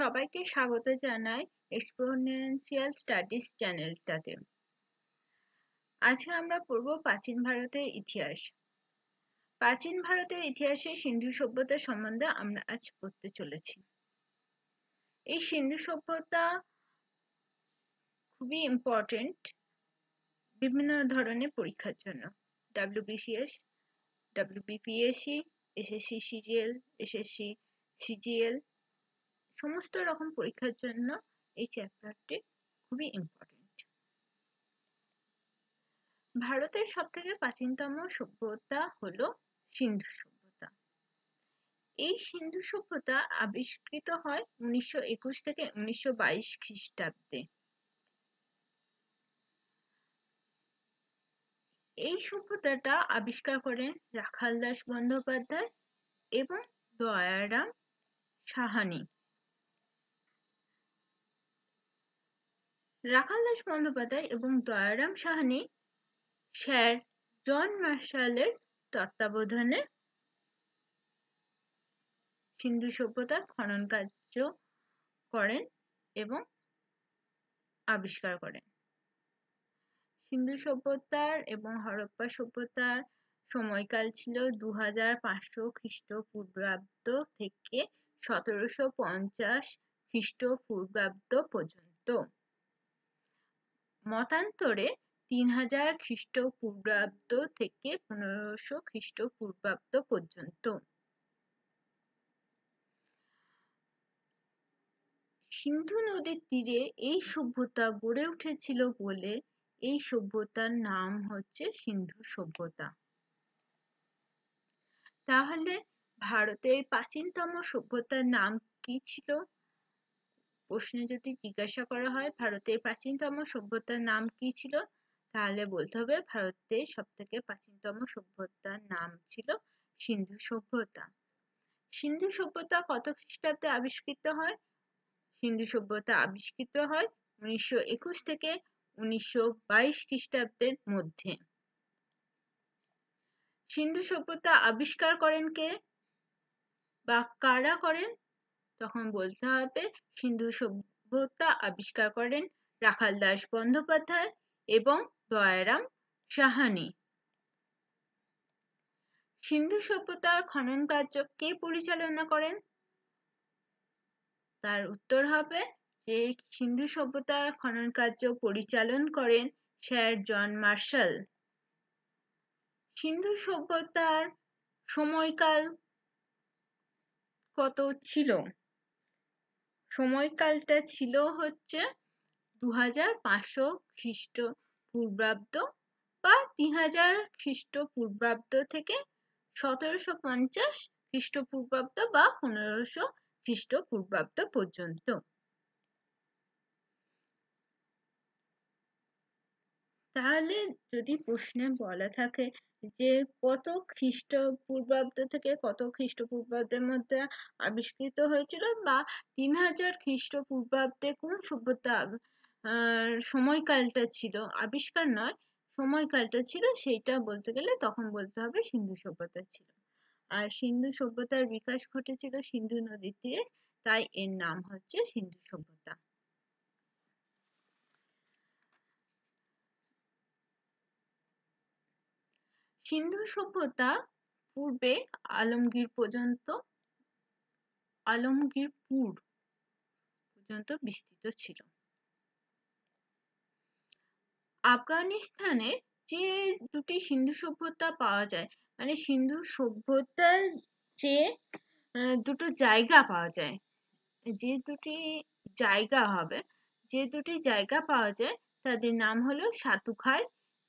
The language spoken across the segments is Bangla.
সবাইকে স্বাগত জানাই এক্সপোনেন্সিয়াল স্টাডিজ চ্যানেলটাতে আজকে আমরা পড়ব প্রাচীন ভারতের ইতিহাস প্রাচীন ভারতের ইতিহাসে সিন্ধু সভ্যতা সম্বন্ধে আমরা আজ পড়তে চলেছি এই সিন্ধু সভ্যতা খুবই ইম্পর্টেন্ট বিভিন্ন ধরনের পরীক্ষার জন্য WBCS WBPSC SSC CGL SSC CGL সমস্ত রকম পরীক্ষার জন্য এই চ্যাপ্টারটি খুবই ইম্পর্টেন্ট ভারতের সবথেকে প্রাচীনতম সভ্যতা হলো সিন্ধু সভ্যতা এই সিন্ধু সভ্যতা আবিষ্কৃত হয় উনিশশো একুশ থেকে উনিশশো বাইশ খ্রিস্টাব্দে এই সভ্যতাটা আবিষ্কার করেন রাখালদাস বন্দ্যোপাধ্যায় এবং দয়ারাম সাহানি রাখালদাস বন্দ্যোপাধ্যায় এবং দয়ারাম সাহানি স্যার জন মার্শালের তত্ত্বাবধানে সিন্ধু সভ্যতার খনন কার্য করেন এবং আবিষ্কার করেন সিন্ধু সভ্যতার এবং হরপ্পা সভ্যতার সময়কাল ছিল দু হাজার পাঁচশো খ্রিস্টপূর্বাব্দ থেকে সতেরোশো পঞ্চাশ খ্রিস্টপূর্বাব্দ পর্যন্ত মতান্তরে তিন হাজার খ্রিস্টপূর্বাব্দ থেকে পনেরোশো খ্রিস্টপূর্বাব্দ পর্যন্ত সিন্ধু নদীর তীরে এই সভ্যতা গড়ে উঠেছিল বলে এই সভ্যতার নাম হচ্ছে সিন্ধু সভ্যতা তাহলে ভারতের প্রাচীনতম সভ্যতার নাম কি ছিল প্রশ্নে যদি জিজ্ঞাসা করা হয় ভারতের প্রাচীনতম সভ্যতার নাম কি ছিল তাহলে বলতে হবে ভারতের সব থেকে প্রাচীনতম সভ্যতার নাম ছিল সিন্ধু সভ্যতা সিন্ধু সভ্যতা কত খ্রিস্টাব্দে আবিষ্কৃত হয় সিন্ধু সভ্যতা আবিষ্কৃত হয় উনিশশো একুশ থেকে উনিশশো বাইশ খ্রিস্টাব্দের মধ্যে সিন্ধু সভ্যতা আবিষ্কার করেন কে বা কারা করেন তখন বলতে হবে সিন্ধু সভ্যতা আবিষ্কার করেন রাখাল দাস বন্দ্যোপাধ্যায় এবং দয়ারাম সাহানি সিন্ধু সভ্যতার খনন কার্য কে পরিচালনা করেন তার উত্তর হবে যে সিন্ধু সভ্যতার খনন কার্য পরিচালন করেন স্যার জন মার্শাল সিন্ধু সভ্যতার সময়কাল কত ছিল সময়কালটা ছিল হচ্ছে দু হাজার পাঁচশো খ্রিস্টপূর্বাব্দ বা তিন হাজার খ্রিস্টপূর্বাব্দ থেকে সতেরোশো পঞ্চাশ খ্রিস্টপূর্বাব্দ বা পনেরোশো খ্রিস্টপূর্বাব্দ পর্যন্ত তাহলে যদি প্রশ্নে বলা থাকে যে কত খ্রিস্টপূর্বাব্দ থেকে কত খ্রিস্টপূর্বাব্দের মধ্যে আবিষ্কৃত হয়েছিল বা তিন হাজার খ্রিস্টপূর্বাব্দে কোন সভ্যতা সময়কালটা ছিল আবিষ্কার নয় সময়কালটা ছিল সেইটা বলতে গেলে তখন বলতে হবে সিন্ধু সভ্যতা ছিল আর সিন্ধু সভ্যতার বিকাশ ঘটেছিল সিন্ধু নদীর তীরে তাই এর নাম হচ্ছে সিন্ধু সভ্যতা সিন্ধু সভ্যতা পূর্বে আলমগীর পর্যন্ত আলমগীরপুর পর্যন্ত বিস্তৃত ছিল আফগানিস্তানে যে দুটি সিন্ধু সভ্যতা পাওয়া যায় মানে সিন্ধু সভ্যতার যে দুটো জায়গা পাওয়া যায় যে দুটি জায়গা হবে যে দুটি জায়গা পাওয়া যায় তাদের নাম হলো সাতুখাই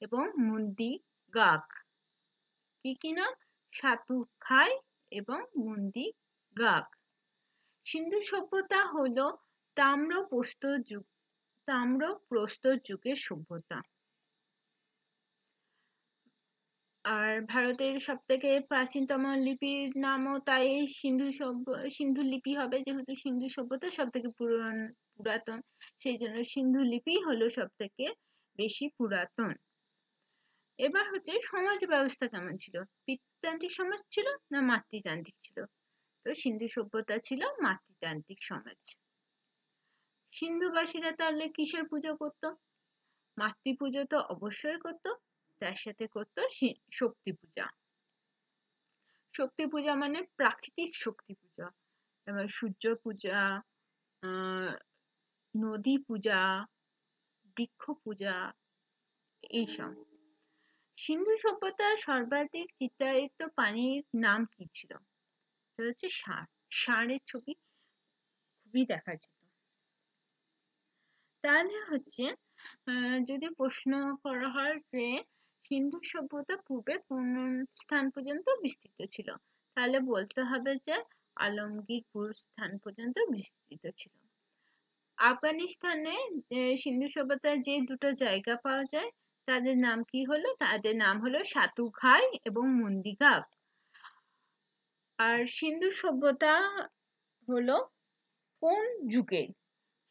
এবং মুন্দিগাক কি কিনা সাতু খাই এবং মন্দি গাগ সিন্ধু সভ্যতা হল তাম্র প্রস্তর যুগ তাম্র প্রস্তর যুগের সভ্যতা আর ভারতের সব থেকে প্রাচীনতম লিপির নামও তাই সিন্ধু সভ্য সিন্ধু লিপি হবে যেহেতু সিন্ধু সভ্যতা সব থেকে পুরাতন সেই জন্য সিন্ধু লিপি হলো সব থেকে বেশি পুরাতন এবার হচ্ছে সমাজ ব্যবস্থা কেমন ছিল পিতৃতান্ত্রিক সমাজ ছিল না মাতৃতান্ত্রিক ছিল তো সিন্ধু সভ্যতা ছিল মাতৃতান্ত্রিক সমাজ সিন্ধুবাসীরা তাহলে কিসের পুজো করত মাতৃ পুজো তো অবশ্যই করত তার সাথে করত শক্তি পূজা শক্তি পূজা মানে প্রাকৃতিক শক্তি পূজা এবার সূর্য পূজা নদী পূজা বৃক্ষ পূজা এইসব সিন্ধু সভ্যতার সর্বাধিক চিত্রায়িত পানির নাম কি ছিল সেটা হচ্ছে সার সারের ছবি খুবই দেখা যেত তাহলে হচ্ছে যদি প্রশ্ন করা হয় যে সিন্ধু সভ্যতা পূর্বে কোন স্থান পর্যন্ত বিস্তৃত ছিল তাহলে বলতে হবে যে আলমগীরপুর স্থান পর্যন্ত বিস্তৃত ছিল আফগানিস্তানে সিন্ধু সভ্যতার যে দুটো জায়গা পাওয়া যায় তাদের নাম কি হলো তাদের নাম হলো সাতুখাই এবং মন্দিকা আর সিন্ধু সভ্যতা হলো কোন যুগের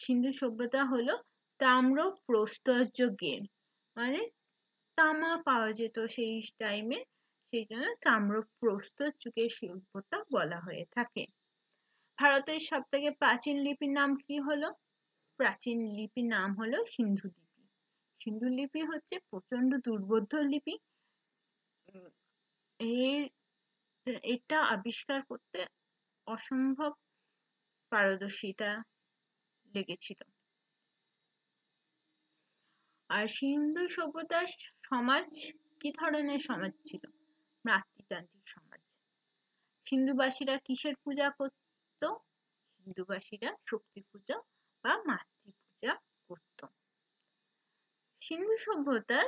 সিন্ধু সভ্যতা হলো তাম্র প্রস্তর যুগের মানে তামা পাওয়া যেত সেই টাইমে সেই জন্য তাম্র প্রস্তর যুগের সভ্যতা বলা হয়ে থাকে ভারতের সব থেকে প্রাচীন লিপির নাম কি হলো প্রাচীন লিপির নাম হলো সিন্ধু সিন্ধু লিপি হচ্ছে প্রচন্ড দুর্বোধ্য লিপি এটা আবিষ্কার করতে অসম্ভব পারদর্শিতা লেগেছিল আর সিন্ধু সভ্যতার সমাজ কি ধরনের সমাজ ছিল রাত্রিতান্ত্রিক সমাজ সিন্ধুবাসীরা কিসের পূজা করত হিন্দুবাসীরা শক্তি পূজা বা মাতৃ পূজা করত সিন্ধু সভ্যতার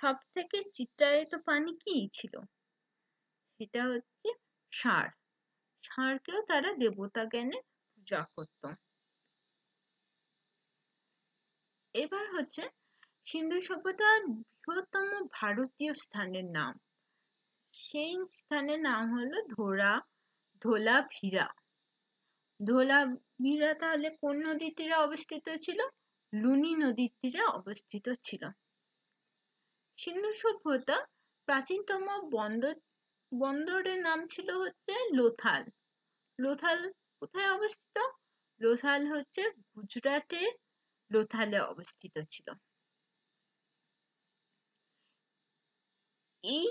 সব থেকে চিত্রায়িত পানি কি ছিল সেটা হচ্ছে ষাঁড় ষাঁড়কেও তারা দেবতা জ্ঞানে পূজা করত এবার হচ্ছে সিন্ধু সভ্যতার বৃহত্তম ভারতীয় স্থানের নাম সেই স্থানের নাম হলো ধোরা ধোলাভিরা ধোলাভিরা তাহলে কোন নদীর তীরে অবস্থিত ছিল লুনি নদীর তীরে অবস্থিত ছিল সিন্ধু সভ্যতা প্রাচীনতম বন্দর বন্দরের নাম ছিল হচ্ছে লোথাল লোথাল কোথায় অবস্থিত লোথাল হচ্ছে গুজরাটের লোথালে অবস্থিত ছিল এই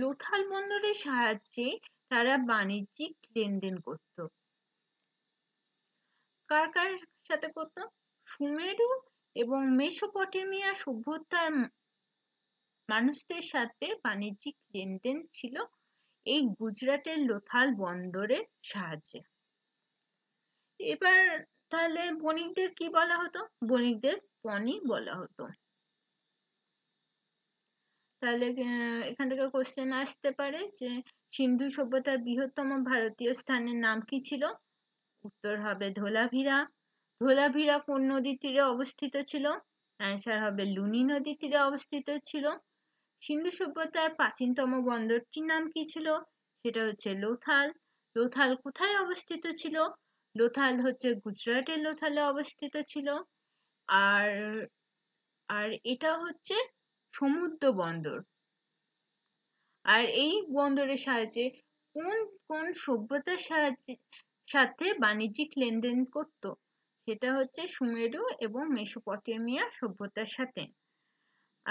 লোথাল বন্দরের সাহায্যে তারা বাণিজ্যিক লেনদেন করত কার কার সাথে করত সুমেরু এবং মেসোপটেমিয়া সভ্যতার মানুষদের সাথে বাণিজ্যিক লেনদেন ছিল এই গুজরাটের লোথাল বন্দরের সাহায্যে এবার তাহলে বণিকদের কি বলা হতো বণিকদের পনি বলা হতো তাহলে এখান থেকে কোশ্চেন আসতে পারে যে সিন্ধু সভ্যতার বৃহত্তম ভারতীয় স্থানের নাম কি ছিল উত্তর হবে ধোলাভিরা ধোলাভীরা কোন নদীর তীরে অবস্থিত ছিল অ্যান্সার হবে লুনি নদীর তীরে অবস্থিত ছিল সিন্ধু সভ্যতার প্রাচীনতম বন্দরটির নাম কি ছিল সেটা হচ্ছে লোথাল লোথাল কোথায় অবস্থিত ছিল লোথাল হচ্ছে গুজরাটের লোথালে অবস্থিত ছিল আর আর এটা হচ্ছে সমুদ্র বন্দর আর এই বন্দরের সাহায্যে কোন কোন সভ্যতার সাহায্যে সাথে বাণিজ্যিক লেনদেন করতো সেটা হচ্ছে সুমেরু এবং মেসোপটেমিয়া সভ্যতার সাথে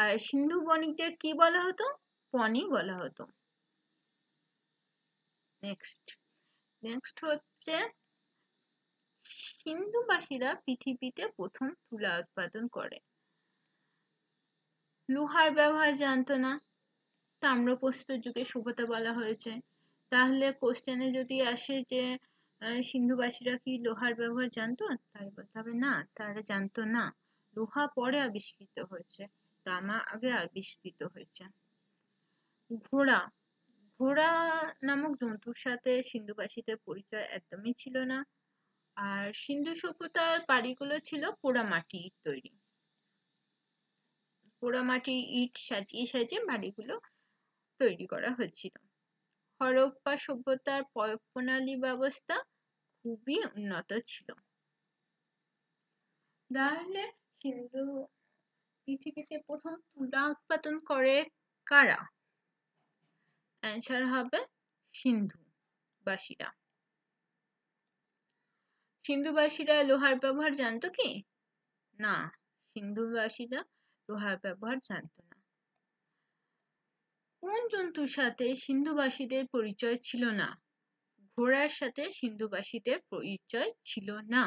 আর সিন্ধু বণিকদের কি বলা হতো পনি বলা হতো নেক্সট নেক্সট হচ্ছে সিন্ধুবাসীরা পৃথিবীতে প্রথম তুলা উৎপাদন করে লোহার ব্যবহার জানতো না তাম্রপ্রস্তর যুগে সভ্যতা বলা হয়েছে তাহলে কোশ্চেনে যদি আসে যে সিন্ধুবাসীরা কি লোহার ব্যবহার জানতো তাই বলতে হবে না তারা জানতো না লোহা পরে আবিষ্কৃত হয়েছে তামা আগে আবিষ্কৃত হয়েছে ঘোড়া ঘোড়া নামক জন্তুর সাথে সিন্ধুবাসীদের পরিচয় একদমই ছিল না আর সিন্ধু সভ্যতার বাড়িগুলো ছিল পোড়ামাটি তৈরি মাটি ইট সাজিয়ে সাজিয়ে বাড়িগুলো তৈরি করা হয়েছিল হরপ্পা সভ্যতার প্রণালী ব্যবস্থা খুবই উন্নত ছিল তাহলে সিন্ধু পৃথিবীতে প্রথম তুলা উৎপাদন করে কারা অ্যান্সার হবে সিন্ধু বাসীরা সিন্ধুবাসীরা লোহার ব্যবহার জানতো কি না সিন্ধুবাসীরা লোহার ব্যবহার জানতো না কোন জন্তুর সাথে সিন্ধুবাসীদের পরিচয় ছিল না ঘোড়ার সাথে সিন্ধুবাসীদের পরিচয় ছিল না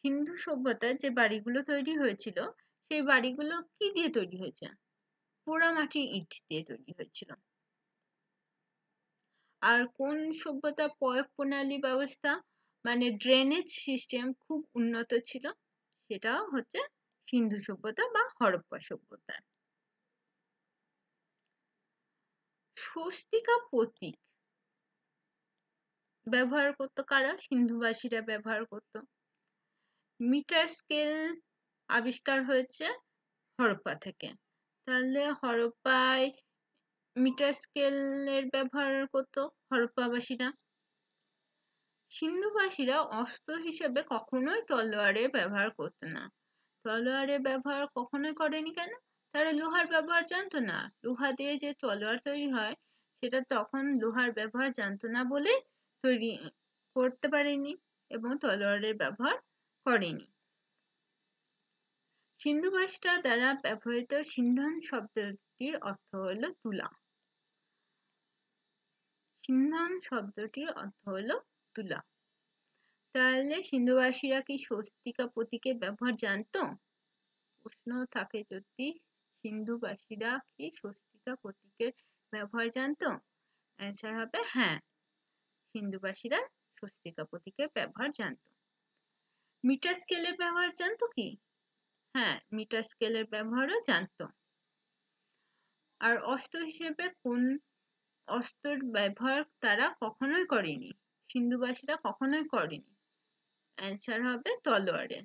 সিন্ধু সভ্যতার যে বাড়িগুলো তৈরি হয়েছিল সেই বাড়িগুলো কি দিয়ে তৈরি হয়েছে পোড়ামাটি ইট দিয়ে তৈরি হয়েছিল আর কোন সভ্যতা পয়প প্রণালী ব্যবস্থা মানে ড্রেনেজ সিস্টেম খুব উন্নত ছিল সেটাও হচ্ছে সিন্ধু সভ্যতা বা হরপ্পা সভ্যতা স্বস্তিকা প্রতীক ব্যবহার করতো কারা সিন্ধুবাসীরা ব্যবহার করত মিটার স্কেল আবিষ্কার হয়েছে হরপ্পা থেকে তাহলে হরপ্পায় মিটার স্কেলের ব্যবহার করতো হরপ্পাবাসীরা সিন্ধুবাসীরা অস্ত্র হিসেবে কখনোই তলোয়ারের ব্যবহার করত না তলোয়ারের ব্যবহার কখনোই করেনি কেন তারা লোহার ব্যবহার জানতো না লোহা দিয়ে যে তলোয়ার তৈরি হয় সেটা তখন লোহার ব্যবহার জানতো না বলে তৈরি করতে পারেনি এবং তলোয়ারের ব্যবহার করেনি সিন্ধু ভাষা দ্বারা ব্যবহৃত সিন্ধন শব্দটির অর্থ হল তুলা সিন্ধন শব্দটির অর্থ হল তুলা তাহলে সিন্ধুবাসীরা কি স্বস্তিকা প্রতীকের ব্যবহার জানতো প্রশ্ন থাকে যদি সিন্ধুবাসীরা কি স্বস্তিকা প্রতীকের ব্যবহার জানতো অ্যান্সার হবে হ্যাঁ সিন্ধুবাসীরা স্বস্তিকা প্রতীকের ব্যবহার জানতো মিটার স্কেলের ব্যবহার জানতো কি হ্যাঁ মিটার স্কেলের ব্যবহারও জানতো আর অস্ত্র হিসেবে কোন অস্ত্রের ব্যবহার তারা কখনোই করেনি সিন্ধুবাসীরা কখনোই করেনি অ্যান্সার হবে তলোয়ারের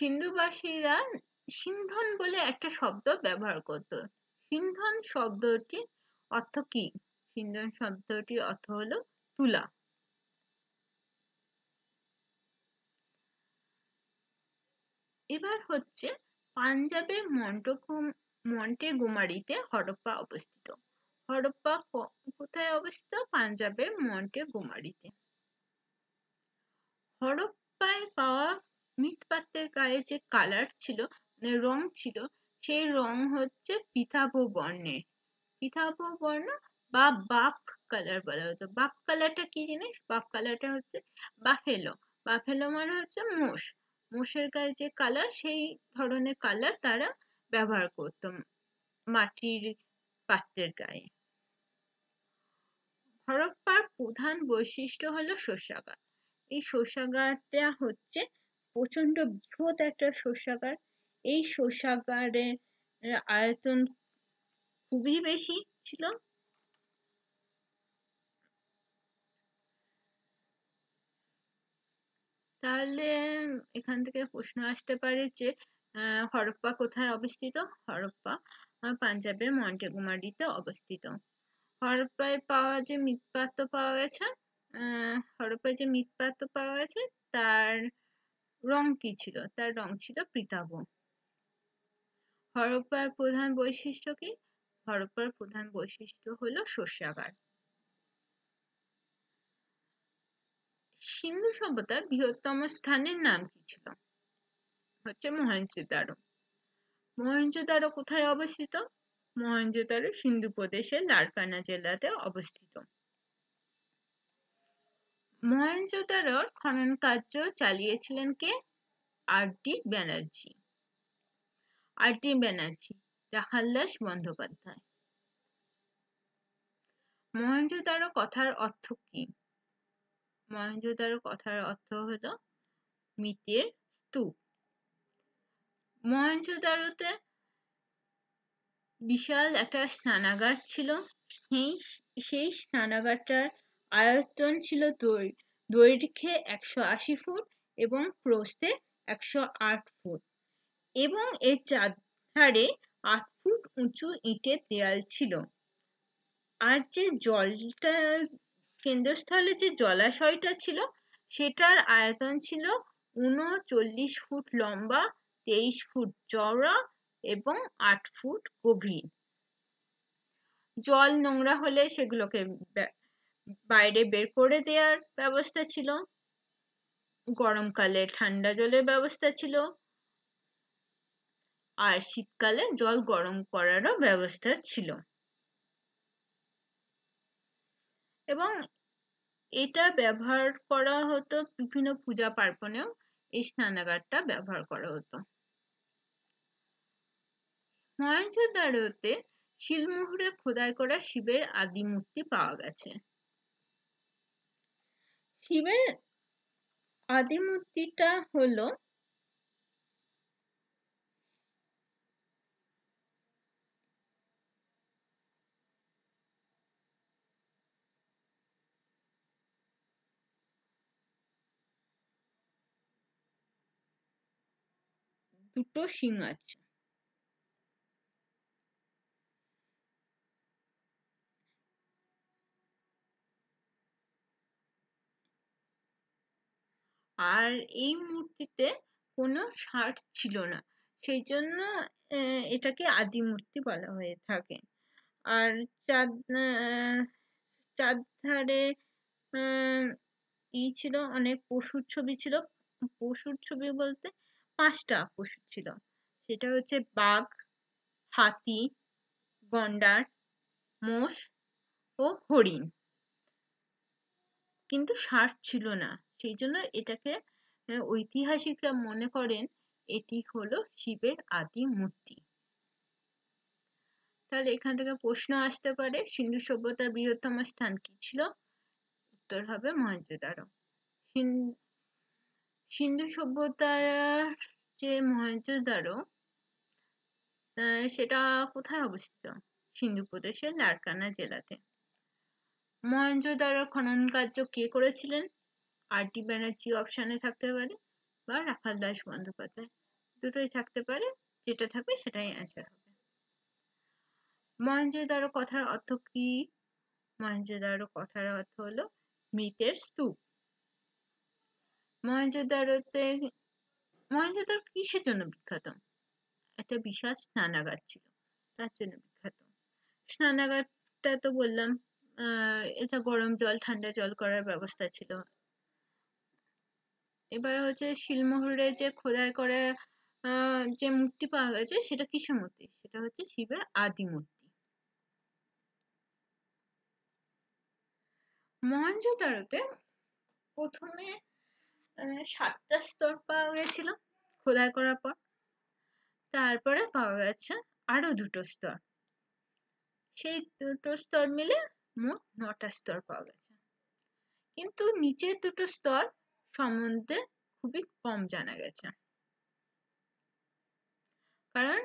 সিন্ধুবাসীরা সিন্ধন বলে একটা শব্দ ব্যবহার করত সিন্ধন শব্দটি অর্থ কি সিন্ধন শব্দটির অর্থ হলো তুলা এবার হচ্ছে পাঞ্জাবের মন্টে গুমারিতে হরপ্পা অবস্থিত হরপ্পা কোথায় অবস্থিত পাঞ্জাবের মন্টে গুমারিতে হরপ্পায় পাওয়া মৃৎপাত্রের গায়ে যে কালার ছিল মানে রং ছিল সেই রং হচ্ছে পিতাভ বর্ণের পিতাভ বর্ণ বা বাপ কালার বলা হতো বাপ কালারটা কি জিনিস বাপ কালারটা হচ্ছে বাফেলো বাফেলো মানে হচ্ছে মোষ মোষের গায়ে যে কালার সেই ধরনের কালার তারা ব্যবহার করত মাটির পাত্রের গায়ে হরপ্পার প্রধান বৈশিষ্ট্য হলো শস্যাগার এই শস্যাগারটা হচ্ছে প্রচন্ড বৃহৎ একটা শস্যাগার এই শস্যাগারের আয়তন খুবই বেশি ছিল তাহলে এখান থেকে প্রশ্ন আসতে পারে যে হরপ্পা কোথায় অবস্থিত হরপ্পা পাঞ্জাবের মন্টেকুমারিতে অবস্থিত হরপ্পায় পাওয়া যে মৃৎপাত্র পাওয়া গেছে হরপ্পায় যে মৃৎপাত্র পাওয়া গেছে তার রং কি ছিল তার রং ছিল পিতাব হরপ্পার প্রধান বৈশিষ্ট্য কি হরপ্পার প্রধান বৈশিষ্ট্য হলো শস্যাগার সিন্ধু সভ্যতার বৃহত্তম স্থানের নাম কি ছিল হচ্ছে মহেঞ্জোদারো মহেঞ্জোদারো কোথায় অবস্থিত মহেঞ্জোদারো সিন্ধু প্রদেশের লারকানা জেলাতে অবস্থিত মহেঞ্জোদারোর খনন কার্য চালিয়েছিলেন কে R D Banerjee R D Banerjee Rakhaldas Bandyopadhyay Mohenjodaro কথার অর্থ কি মহেঞ্জোদারো কথার অর্থ হলো মিতের স্তূপ মহেঞ্জোদারোতে বিশাল একটা স্নানাগার ছিল সেই সেই স্নানাগারটার আয়তন ছিল দৈ দৈর্ঘ্যে একশো আশি ফুট এবং প্রস্থে একশো আট ফুট এবং এর চারধারে আট ফুট উঁচু ইটের দেয়াল ছিল আর যে জলটা কেন্দ্রস্থলে যে জলাশয়টা ছিল সেটার আয়তন ছিল উনচল্লিশ ফুট লম্বা তেইশ ফুট চওড়া এবং আট ফুট গভীর জল নোংরা হলে সেগুলোকে বাইরে বের করে দেওয়ার ব্যবস্থা ছিল গরমকালে ঠান্ডা জলের ব্যবস্থা ছিল আর শীতকালে জল গরম করারও ব্যবস্থা ছিল এবং এটা ব্যবহার করা হতো বিভিন্ন পূজা পার্বণেও এই স্নানাগারটা ব্যবহার করা হতো মহেঞ্জোদারোতে শিলমোহরে খোদাই করা শিবের আদি মূর্তি পাওয়া গেছে শিবের আদিমূর্তিটা হলো দুটো সিং আছে আর এই মূর্তিতে কোনো ষাঁড় ছিল না সেই জন্য এটাকে আদি মূর্তি বলা হয়ে থাকে আর চার আহ ই ছিল অনেক পশুর ছবি ছিল পশুর ছবি বলতে পাঁচটা পশু ছিল সেটা হচ্ছে বাঘ হাতি গন্ডার মোষ ও হরিণ কিন্তু ষাঁড় ছিল না সেই জন্য এটাকে ঐতিহাসিকরা মনে করেন এটি হলো শিবের আদি মূর্তি তাহলে এখান থেকে প্রশ্ন আসতে পারে সিন্ধু সভ্যতার বৃহত্তম স্থান কি ছিল উত্তর হবে মহেঞ্জোদারো সিন্ধু সভ্যতার যে মহেঞ্জোদারো সেটা কোথায় অবস্থিত সিন্ধু প্রদেশের লারকানা জেলাতে মহেঞ্জোদারো খনন কার্য কে করেছিলেন আরটি ব্যানার্জি অপশানে থাকতে পারে বা রাখাল দাস বন্দ্যোপাধ্যায় দুটোই থাকতে পারে যেটা থাকবে সেটাই অ্যান্সার হবে মহেঞ্জোদারো কথার অর্থ কি মহেঞ্জোদারো কথার অর্থ হলো মৃতের স্তূপ মহেঞ্জোদারোতে মহেঞ্জোদারো কিসের জন্য বিখ্যাত একটা বিশাল স্নানাগার ছিল তার জন্য বিখ্যাত স্নানাগারটা তো বললাম এটা গরম জল ঠান্ডা জল করার ব্যবস্থা ছিল এবার হচ্ছে শিলমোহরে যে খোদাই করে যে মূর্তি পাওয়া গেছে সেটা কিসের মূর্তি সেটা হচ্ছে শিবের আদি মূর্তি মহেঞ্জোদারোতে প্রথমে সাতটা স্তর পাওয়া গেছিল খোদাই করার পর তারপরে পাওয়া গেছে আরো দুটো স্তর সেই দুটো স্তর মিলে মোট নটা স্তর পাওয়া গেছে কিন্তু নিচের দুটো স্তর সম্বন্ধে খুবই কম জানা গেছে কারণ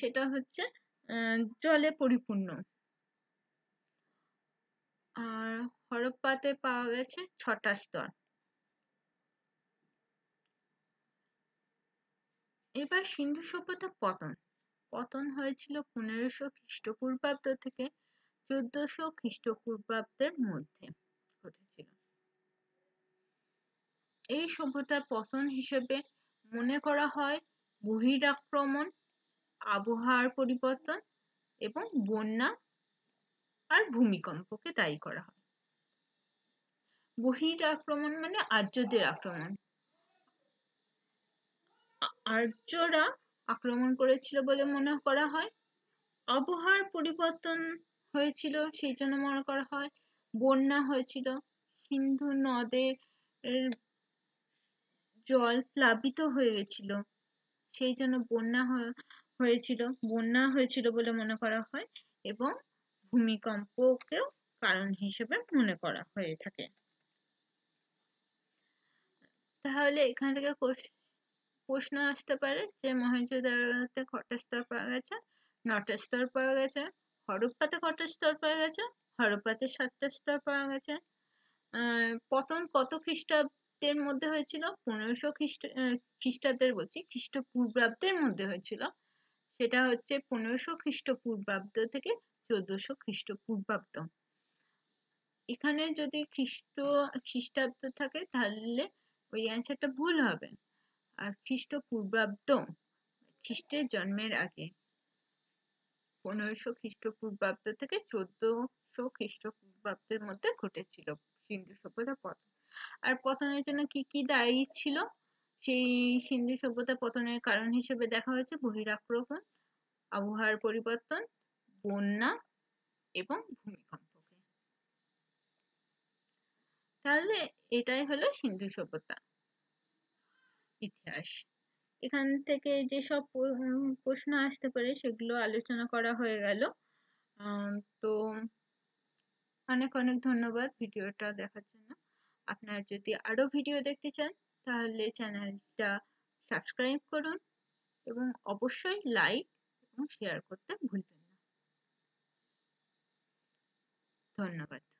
সেটা হচ্ছে জলে পরিপূর্ণ আর হরপ্পাতে পাওয়া গেছে ছটা স্তর এবার সিন্ধু সভ্যতা পতন পতন হয়েছিল পনেরোশো খ্রিস্টপূর্বাব্দ থেকে চোদ্দশো খ্রিস্টপূর্বাব্দের মধ্যে এই সভ্যতার পতন হিসেবে মনে করা হয় বহিরাক্রমণ আবহাওয়ার পরিবর্তন এবং বন্যা আর ভূমিকম্পকে দায়ী করা হয় বহির আক্রমণ মানে আর্যদের আক্রমণ আর্যরা আক্রমণ করেছিল বলে মনে করা হয় আবহাওয়ার পরিবর্তন হয়েছিল সেই জন্য মনে করা হয় বন্যা হয়েছিল সিন্ধু নদের জল প্লাবিত হয়ে গেছিল সেই জন্য বন্যা হয়েছিল বন্যা হয়েছিল বলে মনে করা হয় এবং ভূমিকম্পকেও কারণ হিসেবে মনে করা হয়ে থাকে তাহলে এখান থেকে প্রশ্ন আসতে পারে যে মহেঞ্জোদারোতে কটা স্তর পাওয়া গেছে নটা স্তর পাওয়া গেছে হরপ্পাতে কটা স্তর পাওয়া গেছে হরপ্পাতে সাতটা স্তর পাওয়া গেছে পতন কত খ্রিস্টাব্দ খ্রিস্টের মধ্যে হয়েছিল পনেরোশো খ্রিস্ট খ্রিস্টাব্দের বলছি খ্রিস্টপূর্বাব্দের মধ্যে হয়েছিল সেটা হচ্ছে পনেরোশো খ্রিস্টপূর্বাব্দ থেকে চোদ্দশো খ্রিস্টপূর্বাব্দ এখানে যদি খ্রিস্ট খ্রিস্টাব্দ থাকে তাহলে ওই অ্যান্সারটা ভুল হবে আর খ্রিস্টপূর্বাব্দ খ্রিস্টের জন্মের আগে পনেরোশো খ্রিস্টপূর্বাব্দ থেকে চোদ্দশো খ্রিস্টপূর্বাব্দের মধ্যে ঘটেছিল সিন্ধু সভ্যতা পতন আর পতনের জন্য কি কি দায়ী ছিল সেই সিন্ধু সভ্যতা পতনের কারণ হিসেবে দেখা হয়েছে বহিরাক্রমণ আবহাওয়ার পরিবর্তন বন্যা এবং ভূমিকম্পকে তাহলে এটাই হলো সিন্ধু সভ্যতা ইতিহাস এখান থেকে যেসব প্রশ্ন আসতে পারে সেগুলো আলোচনা করা হয়ে গেল তো অনেক অনেক ধন্যবাদ ভিডিওটা দেখার জন্য আপনারা যদি আরও ভিডিও দেখতে চান তাহলে চ্যানেলটা সাবস্ক্রাইব করুন এবং অবশ্যই লাইক এবং শেয়ার করতে ভুলবেন না ধন্যবাদ